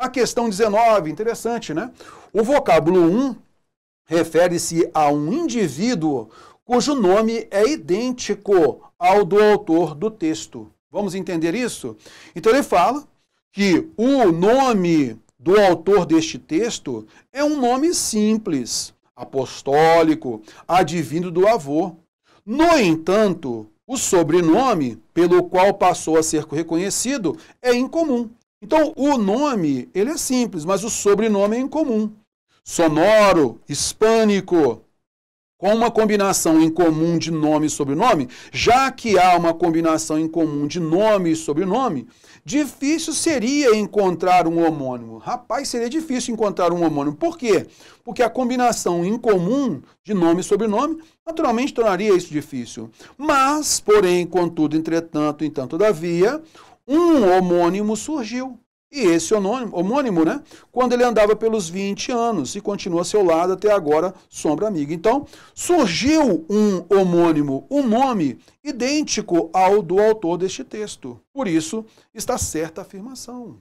A questão 19, interessante, né? O vocábulo 1 refere-se a um indivíduo cujo nome é idêntico ao do autor do texto. Vamos entender isso? Então ele fala que o nome do autor deste texto é um nome simples, apostólico, advindo do avô. No entanto, o sobrenome pelo qual passou a ser reconhecido é incomum. Então, o nome, ele é simples, mas o sobrenome é incomum. Sonoro, hispânico, com uma combinação em comum de nome e sobrenome, já que há uma combinação em comum de nome e sobrenome, difícil seria encontrar um homônimo. Rapaz, seria difícil encontrar um homônimo. Por quê? Porque a combinação em comum de nome e sobrenome naturalmente tornaria isso difícil. Mas, porém, contudo, entretanto, entanto, todavia, um homônimo surgiu. E esse homônimo, homônimo, né? Quando ele andava pelos 20 anos e continua a seu lado até agora, sombra amiga. Então, surgiu um homônimo, um nome idêntico ao do autor deste texto. Por isso, está certa a afirmação.